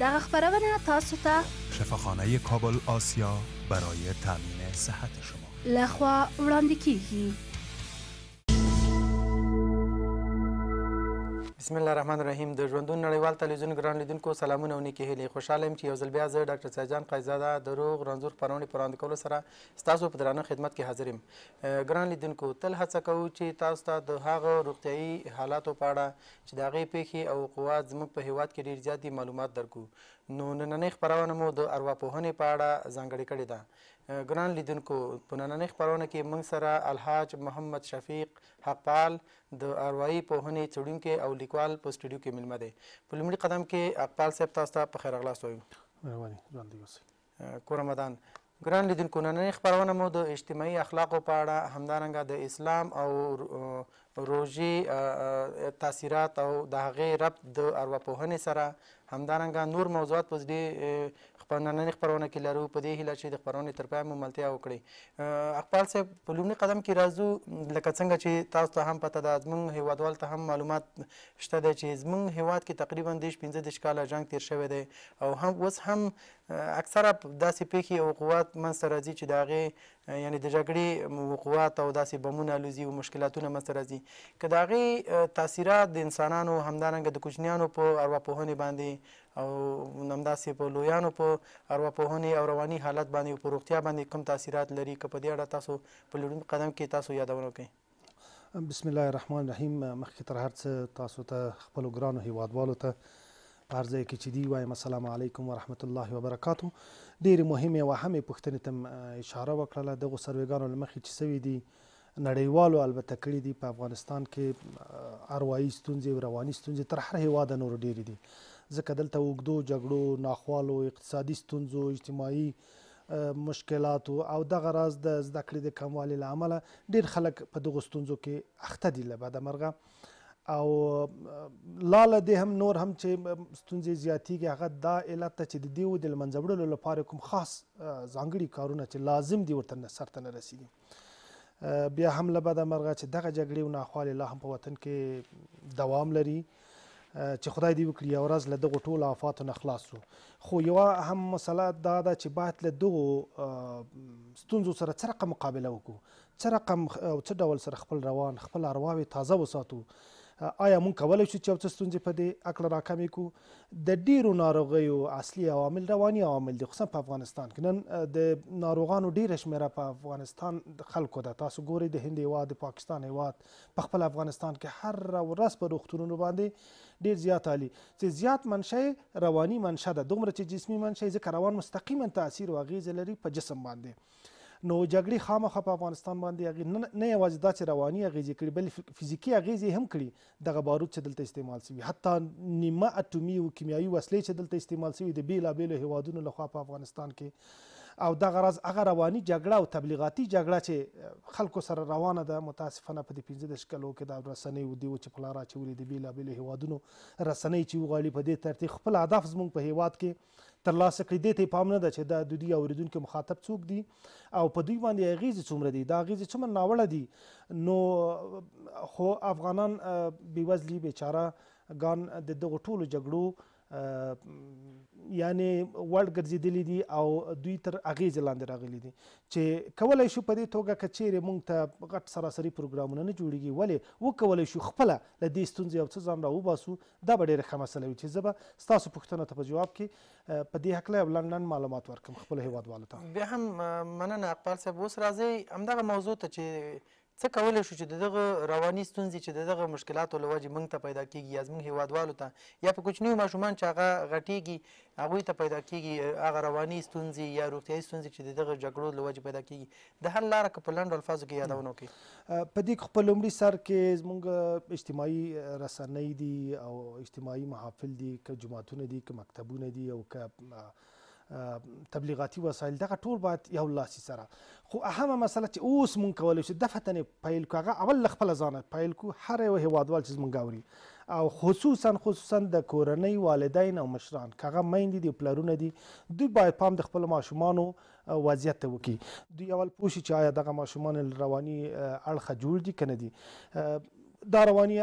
دغه خبرونه تاسو ته شفاخانه کابل آسیا برای تامین صحت شما لخوا وړاندې کیږي بسم الله الرحمن الرحیم د ژوندون نړیوال تلویزیون ګران لیدونکو سلامونه او نیکې هیلې خوشاله یم چې یو ځل بیا زه ډاکټر سیدجان قایزاده د روغ رنځور خپرونې په وړاندې کولو سره ستاسو په درانه خدمت کې حاضر یم ګران لیدونکو تل هڅه کوو چې تاسو ته د هغه روغتیایي حالاتو په اړه چې د هغې پیښې او قوات زموږ په هیواد کې ډېر زیات معلومات درکړو نو نننۍ خپرونه مو د ارواپوهنې په اړه ځانګړې کړې ده ګران لیدونکو په نننۍ خپرونه کې موږ سره الحاج محمد شفیق حقپال د اروایي پوهنې څېړونکی او لیکوال په سټوډیو کې میلمه دی په لومړي قدم کې اقبال صاحب تاسو ته په خیر اغلاس وایم مهرباني ژوند دې اوسئ کورمدان ګران لیدونکو نننۍ خپرونه مو د اجتماعي اخلاقو په اړه همدارنګه د اسلام او روژې تاثیرات او د هغې ربط د ارواپوهنې سره همدارنګه نور موضوعات په دې خپلنننې خپرونه کې لرو په دې هیله چې د خپرونې تر پایه مو ملتیا وکړي اقبال صاحب په لومړي قدم کې راځو لکه څنګه چې تاسو ته هم پته ده زموږ هیوادوال ته هم معلومات شته دی چې زموږ هیواد کې تقریبا دېرش پنځه دېرش کاله جنګ تیر شوی دی او هم اوس هم اکثره داسې پیښې او قوات منځته راځي چې د هغې یعنی د جګړې وقوعات او داسې بمونه الوزي او مشکلاتونه منځته راځي که د هغې تاثیرات د انسانانو همدارنګه د کوچنیانو په ارواپوهنې باندې او همداسې په لویانو په ارواپوهنې او رواني حالت باندې او په روغتیا باندې کوم تاثیرات لري که په دې اړه تاسو په لوړ قدم کې تاسو یادونه کوئ بسم الله الرحمن الرحیم مخکې تر هر څه تاسو ته خپلو ګرانو هیوادوالو ته پارځه کې چې دی وایم السلام علیکم ورحمت الله وبرکاتو ډیر مهمه او اهمه پوښتنې تم اشاره وکړه دغه سرویګانو لمخې چې سوي دي نړیوالو البته کړي دي په افغانستان کې اروایي ستونزې او رواني ستونزې تر هر هیواد نور ډیر دي ځکه دلته وګدو جګړو ناخوالو اقتصادي ستونزو اجتماعي مشکلات او دغه راز د زده کړې د کموالي لامل ډیر خلک په دغه ستونزو کې اخته دي لبا د مرغه او لاله د هم نور هم چې ستونزې زیاتیږي هغه دا علت ته چې د دې ودې لمنځه وړلو لپاره کوم خاص ځانګړي کارونه چې لازم دي ورته سرته نه رسیږي بیا هم له بده مرغه چې دغه جګړې او ناخوالې لا هم په وطن کې دوام لري چې خدای دې وکړي یو ورځ له دغو ټولو آفاتو نه خلاص شو خو یوه هم مسله دا ده چې باید له دغو ستونزو سره څه رقم مقابله وکړو څه رقم او څه ډول سره خپل روان خپل ارواوې تازه وساتو آیا مونږ کولی شو چې یو څه ستونزې په دې هکله راکمې کړو د ډیرو ناروغیو اصلي عوامل رواني عوامل دي خصوصا په افغانستان کې نن د ناروغانو ډیره شمیره په افغانستان خلکو ده تاسو ګورئ د هند هیواد د پاکستان هیواد په خپل افغانستان کې هر ورځ په روغتونونو باندې ډیر زیات عالی چې زیات منشأ رواني منشأ ده دومره چې جسمي منشأ ځکه روان مستقیما تاثیر او اغیز لري په جسم باندې نو جګړې خامخا په افغانستان باندې نه یوازې دا چې رواني اغیزې کړي بلې فزیکي اغیزې هم کړي دغه بارود چې دلته استعمال شوي حتی نیمه اټومي او کیمیاوي وسلې چې دلته استعمال شوي د بېلابېلو هیوادونو لخوا په افغانستان کې او دغه راز هغه رواني جګړه او تبلیغاتي جګړه چې خلکو سره روانه ده متاسفانه په دې پنځه دېرش کلو کې د رسنیو دیو چې په لاره اچولي د بېلابېلو هیوادونو رسنۍ چې وغواړي په دې ترتیب خپل اهداف زموږ په هیواد کې ترلاسه کړي دې ته پام نه ده چې دا د دوی اوریدونکو مخاطب څوک دي او په دوی باندې اغیز څومره دي دا اغیز څومره ناوړه دي نو خو افغانان بیوزلي بیچاره ګان د دغه ټولو جګړو یعنی ورډ ګرځېدلې دي او دوی تر اغیز لاندې راغلي دي چې کولای شو په دې توګه کچېرې مونږ ته غټ سراسري پروګرامونه نه جوړیږي ولې وکولای شو خپله له دې ستونزې یو څه ځان راوباسو دا به ډېره ښه مسله وي چې زه به ستاسو پوښتنو ته په جواب کې په دې هکله یو لنډ معلومات ورکړم خپلو هیوادوالو ته بیا هم مننه اقبال صاحب اوس راځئ همدغه موضوع ته چې څه کولی شو چې د دغه رواني ستونزې چې د دغه مشکلاتو له وجې موږ ته پیدا کیږي یا زموږ هیوادوالو ته یا په کوچنیو ماشومان چې هغه غټېږي هغوی ته پیدا کیږي هغه رواني ستونزې یا روغتیایي ستونزې چې د دغه جګړو له وجې پیدا کیږي د حل لاره که په لنډو الفاظو کې یادونه وکړي په دې په لومړي سر کې زموږ اجتماعي رسنۍ دي او اجتماعي محافل دي که جماعتونه دي که مکتبونه دي او که تبلیغاتي وسایل دغه ټول باید یو لاسي سره خو اهمه مسله چې اوس مونږ کولی شو د فتنې پیل کو هغه اول له خپله ځانه پیل کو هر یو هیوادوال چې زمونږ اوري او خصوصا خصوصا د کورنۍ والدین او مشران که هغه میندې دي پلرونه دي دوی باید پام د خپلو ماشومانو وضعیت ته وکړي دوی اول پوه شي چې آیا دغه ماشومان رواني اړخه جوړ دي که نه دي دا رواني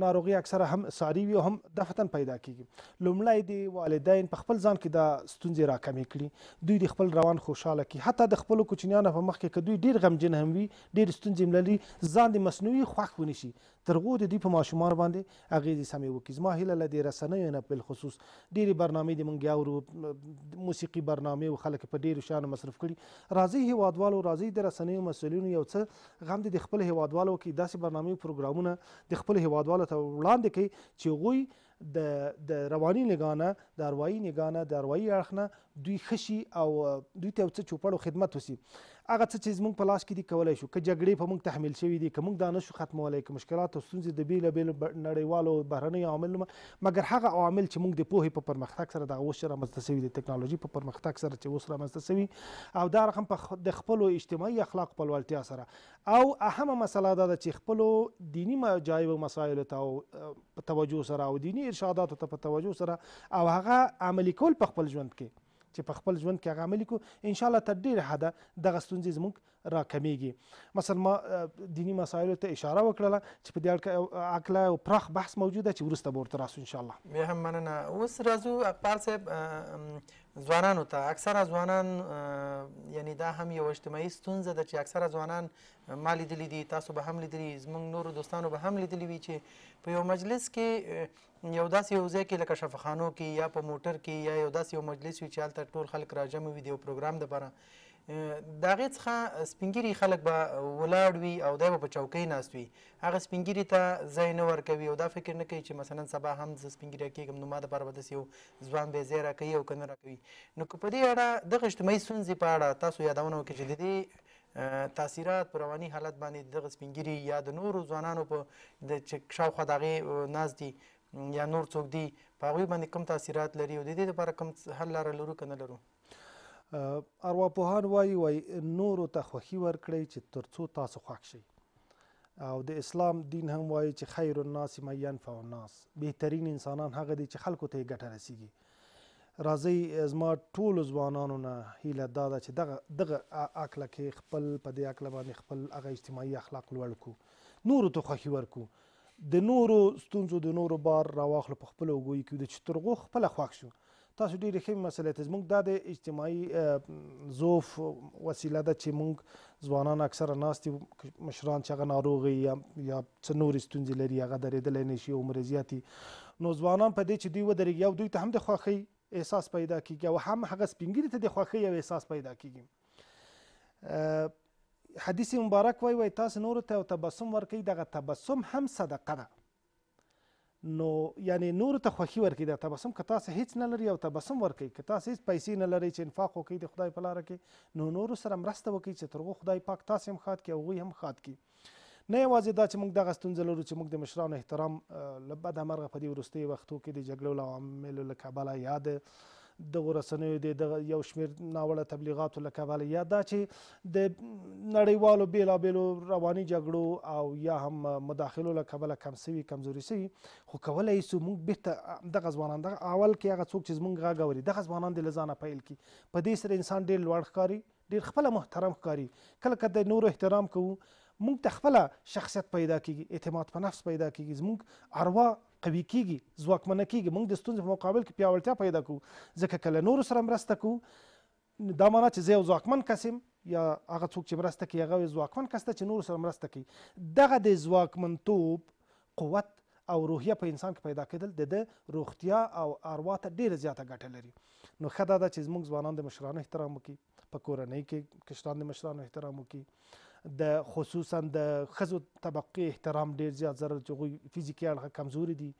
ناروغي اکثره هم ساری وي او هم دفتن پیدا کیږي لومړی دی والدین په خپل ځان کې دا ستونزې راکمې کړي دوی د خپل روان خوشاله کی حتی د خپل کوچنیانو په مخ کې دوی ډیر غمجن هم وي ډیر ستونزې مللي ځان د مصنوعي خوښ ونی شي ترغو د دوی په ماشومان باندې اغیزې سمې وکړي زما هیله له دې رسنیو نه بل خصوص ډیری برنامې د مونږ یاورو موسیقي برنامې او خلک په ډیرو شانو مصرف کړي راځي هیوادوالو راځي د رسنیو مسولینو یو څه غم د خپل هیوادوالو کې داسې برنامې پروګرامونه د خپل هوادوالو ته وړاندې کوي چې غوي د د رواني نگانه د اروایي نگانه د اروایي اړخ نه دوی خشي او دوی ته څه چوپړو خدمت وسی هغه څه چې زموږ په لاس کې دي کولای شو که جګړې په موږ تحمیل شوي دي که موږ دا نشو ختمولی که مشکلات او ستونزې د بېلابېلو نړیوالو بهرنیو عواملو مګر هغه عوامل چې موږ د پوهې په پرمختګ سره دغه اوس چې رامنځته شوي د ټکنالوژي په پرمختګ سره چې اوس رامنځته شوي او دا رقم په د خپلو اجتماعي اخلاق پلوړتیا سره او اهمه مسله دا ده چې خپلو دیني جایبو مسایلو ته په توجه سره او دینی ارشاداتو ته په توجه سره او هغه عملی کول په خپل ژوند کې چې په خپل ژوند کې هغه عملي کړو ان شاء الله تر ډیره حده دغه ستونزې زموږ راکمیږي مثلا ما دینی مسایلو ته اشاره وکړله چې په دې اړه او پراخ بحث موجوده چې وروسته به ورته راسو انشاءالله بیا هم مننه اوس راځو اقبال صاحب ځوانانو ته اکثره ځوانان یعنی دا هم یو اجتماعي ستونزه ده چې اکثره ځوانان ما لیدلی دي تاسو به هم لیدلی زموږ نورو دوستانو به هم لیدلی وي چې په یو مجلس کې یو داسې یو ځای کې لکه شفاخانو کې یا په موټر کې یا یو داسې یو مجلس وي چې هلته ټول خلک راجمع وي د یو پروګرام دپاره د هغې څخه سپینګیري خلک به ولاړ وي او دی به په چوکۍ ناست وي هغه سپینګیري ته ځای نه ورکوي او دا فکر نه کوي چې مثلا سبا هم زه سپینګیری کېږم نو ما دپاره به داسې یو ځوان بې ځای راکوي او که نه راکوي نو که په دې اړه دغه اجتماعي ستونزې په اړه تاسو یادونه وکړئ چې د دې تاثیرات په رواني حالت باندې دغه سپینګیري یا د نورو ځوانانو په د چې شاوخوا د هغې ناست دي یا نور څوک دي په هغوی باندې کوم تاثیرات لري او د دې دپاره کوم حل لاره لرو که نه لرو ارواپوهان وایي وایي نورو ته خوښي ورکړئ چې ترڅو تاسو خوښ شئ او د اسلام دین هم وایي چې خیر الناس من ينفع الناس بهترین انسانان هغه دي چې خلکو ته ګټه رسیږي راځي زما ټول ځوانانو نه هیله دا ده چې دغه دغه عقله کې خپل په دې عقله باندې خپل هغه اجتماعي اخلاق لوړ کړو نورو ته خوښي ورکړو د نورو ستونزو د نورو بار راواخلو په خپل وګوي کې د چترغو خپل خوښ شو تاسو ډیره ښه مسله ته موږ دا د اجتماعي ظوف وسیله ده چې موږ ځوانان اکثره ناستي مشران چې هغه ناروغ یا یا څه نورې ستونزې لري هغه درېدلی نه شي او مرضیاتي نو ځوانان په دې چې دوی ودرېږي او دوی ته هم د خوښۍ احساس پیدا کیږي او هم هغه سپینګیري ته د خوښۍ یو احساس پیدا کیږي حدیث مبارک وای وای تاسو نور ته تبسم ورکړئ دغه تبسم هم صدقه ده نو یعنی نور ته خوخي ورکړي دا تبسم که تاسو هیڅ نه لري او تبسم ورکړي که تاسو هیڅ پیسې نه لري چې انفاق وکړي د خدای په لاره کې نو نور سره مرسته وکړي چې ترغو خدای پاک تاسو هم خاط کې او هغوی هم خاط کې نه یوازې دا چې موږ دغه ستونزه لرو چې موږ د مشرانو احترام له بده مرغه په دې وروستیو وختو کې د جګړو له عواملو له کبله یا د د ورسنیو د یو شمیر ناوړه تبلیغاتو لکواله یا دا چې د نړیوالو بیلابیلو رواني جګړو او یا هم مداخلو لکواله کم سوي کمزوري سوي خو کولای سو موږ بیرته دغه ځوانان دغه اول کې هغه څوک چې زمونږ غږ اوري دغه ځوانان د لزانه پیل کی په دې سره انسان ډیر لوړ ښکاري ډیر خپل محترم ښکاري کله کله نور احترام کوو مونږ ته خپل شخصیت پیدا کیږي اعتماد په نفس پیدا کیږي زمونږ اروا قوي کیږي ځواکمنه کیږي مونږ د ستونزې په مقابل کې پیاوړتیا پیدا کوو ځکه کله نورو سره مرسته کوو دا معنا چې زه یو ځواکمن کس یم یا هغه څوک چې مرسته کوي هغه ځواکمن کس ته چې نورو سره مرسته کوي دغه د ځواکمنتوب قوت او روحیه په انسان کې پیدا کېدل د د روغتیا او اروا ته ډیره زیاته ګټه لري نو ښه دا ده چې زموږ ځوانان د مشرانو احترام وکړي په کورنۍ کې کشران د مشرانو احترام وکړي د خصوصا د خزو طبقه احترام ډیر زیات ضرر چې غوي فزیکی اړخ کمزوري دي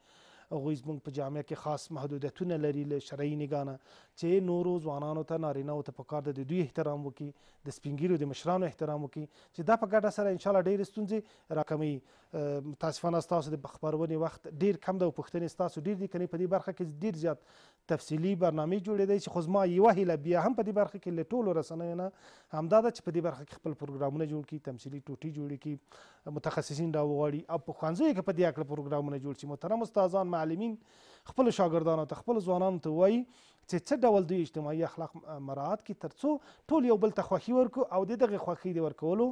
غوي زمونږ په جامعه کې خاص محدودیتونه لري له شرعي نگانه چې نورو ځوانانو ته نارینه او ته پکار د دوی احترام وکي د سپینګیرو د مشرانو احترام وکي چې دا په ګټه سره ان شاء الله ډېر ستونزې راکمي متاسفانه تاسو د خبرونې وخت ډیر کم د پښتنې تاسو ډیر دي کني په دې برخه کې ډیر زیات تفصیلي برنامه جوړېدی چې خو زما یوه هیله بیا هم په دې برخه کې له ټولو رسنیو نه همدا ده چې په دې برخه کې خپل پروګرامونه جوړ کړي تمثیلي ټوټې جوړې کړي متخصصین راوغواړي او په ښوونځیو کې په دې هکله پروګرامونه جوړ شي محترم استادان معلمین خپلو شاګردانو ته خپلو ځوانانو ته وایي چې څه ډول دوی اجتماعي اخلاق مراعات کړي تر څو ټول یو بل ته خوښي ورکړو او د دغې خوښۍ د ورکولو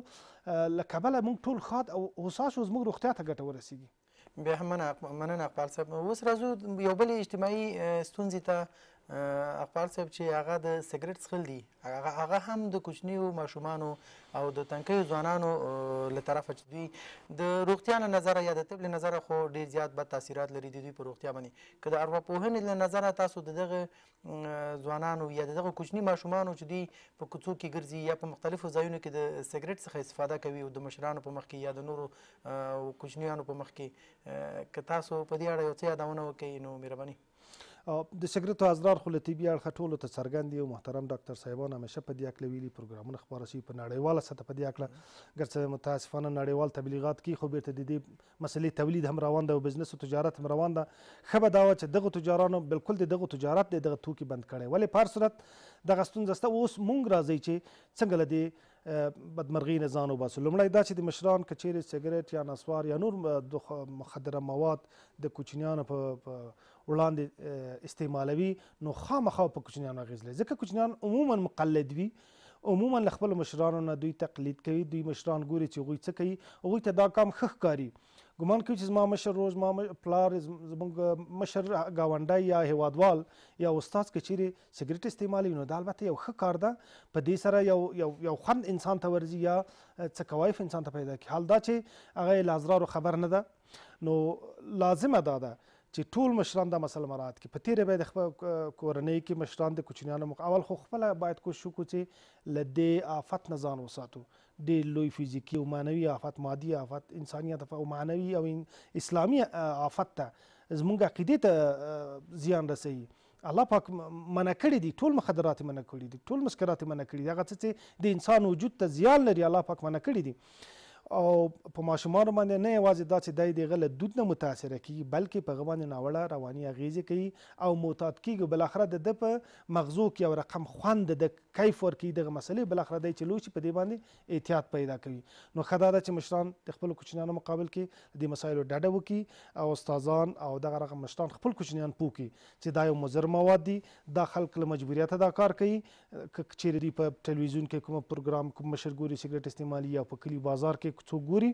له کبله موږ ټول ښاد او هوسا شو زموږ روغتیا ته ګټه ورسېږي بیا هم مننه اقبال صاحب اوس راځو یو بلې اجتماعي ستونزې ته اقبال صاحب چې هغه د سګریټ څښل دي هغه هم د کوچنیو ماشومانو او د تنکیو ځوانانو له طرفه چې دوی د روغتیا له نظره یا د طب له نظره خو ډیر زیات بد تاثیرات لري د دوی په روغتیا باندې که د ارواپوهنې له نظره تاسو د دغه ځوانانو یا دغه کوچني ماشومانو چې دوی په کوڅو کې ګرځي یا په مختلفو ځایونو کې د سګریټ څخه استفاده کوي او د مشرانو په مخ کې یا د نورو کوچنیانو په مخ کې که تاسو په دې اړه یو څه یادونه وکړئ نو مهرباني د سګریټو اضرار خو له طبي اړخه ټولو ته څرګند دي او محترم ډاکټر صاحبان همیشه په دې هکله ویلي پروګرامونه خپاره شوي په نړیواله سطح په دې هکله ګرڅه متاسفانه نړیوال تبلیغات کوي خو بیرته د دې مسلې تولید هم روان ده او بزنس او تجارت هم روان ده ښه به دا وه چې دغه تجارانو بالکل د دغه تجارت د دغه توکي بند کړی ولې په هر صورت دغه ستونزه شته اوس مونږ راځئ چې څنګه له دې بدمرغي نه ځان وباسو لومړی دا چې د مشران کچېرې سګریټ یا نسوار یا نور مخدره مواد د کوچنیانو په وړاندې استعمالوي نو خامخا په کوچنیانو اغېز لري ځکه کوچنیان عموما مقلد وي عموما له خپلو مشرانو نه دوی تقلید کوي دوی مشران ګوري چې هغوی څه کوي هغوی ته دا کام ښه ښکاري ګمان کوي چې زما مشر روز ما پلار زمونږ مشر گاونډی یا هیوادوال یا استاد که چیرې سګریټ استعمالوي نو دا البته یو ښه کار ده په دې سره یو یو یو خوند انسان ته ورځي یا څه کوایف انسان ته پیدا کړي حال دا چې هغه له اضرارو خبر نه ده نو لازمه دا ده چې ټول مشران دا مسله مراد کې په تیره به د خپل کورنۍ کې مشران د کوچنیانو مخ اول خو خپل باید کوشش وکړو چې له دې آفت نه ځان وساتو د لوی فزیکی او مانوي آفت مادي آفت انساني آفت او مانوي او اسلامي آفت ته زمونږ عقیدې ته زیان رسوي الله پاک منع کړی دي ټول مخدرات منع کړی دي ټول مسکرات منع کړی دي هغه څه چې د انسان وجود ته زیان لري الله پاک منع کړی دي او په ماشومانو باندې نه یوازې دا چې دای دغه له دود نه متاثره کیږي بلکې په هغه باندې ناوړه رواني اغیزې کوي او معتاد کیږي بالاخره د ده په مغزو کې یو رقم خوند د کیف ورکوي دغه مسلې بالاخره دی چې لوی شي په دې باندې احتیاط پیدا کوي نو ښه دا ده چې مشران د خپلو کوچنیانو مقابل کې د مسایلو ډډه وکړي او استادان او دغه رقم مشران خپل کوچنیان پوه کړي چې دا یو مضر مواد دي دا خلک له مجبوریته دا کار کوي که چیرې دوی په ټلویزیون کې کوم پروګرام کوم مشرګوري سګرټ استعمالي یا په کلي بازار کې څوک ګوري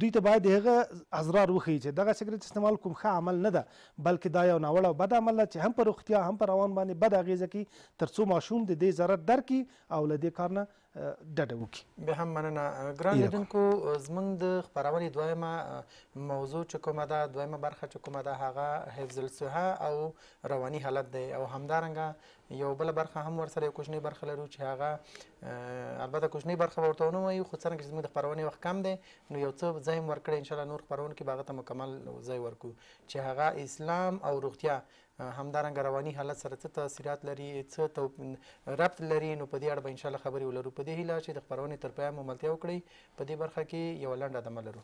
دوی ته باید هغه اضرار وښیي چې دغه سګریټ استعمال کوم ښه عمل نه ده بلکې دا یو ناوړه او بد عمل ده چې هم په روغتیا هم په روان باندې بد اغیزه کوي تر څو ماشوم د دې ضرر درکړي او له دې کار نه ډډه وکړي بیا هم مننه ګران لیدونکو زموږ د خپرونې دویمه موضوع چې کومه ده دویمه برخه چې کومه ده هغه حفظ الصحه او رواني حالت دی او همدارنګه یو بل برخه هم ورسره یو کوچنۍ برخه لرو چې هغه البته کوچنۍ برخه ورته ونه وایو خو څنګه چې زموږ د خپرونې وخت کم دی نو یو څه ځای ورکړي ان شاء الله نور خپرونې کې به هغه ته مکمل ځای ورکو چې هغه اسلام او روغتیا همدارنګه رواني حالت سره څه تاثیرات لري څه ربط لري نو په دې اړه به انشاءالله خبرې ولرو په دې هیله چې د خپرونې تر پایه مو ملتیا وکړئ په دې برخه کې یوه لنډه دمه لرو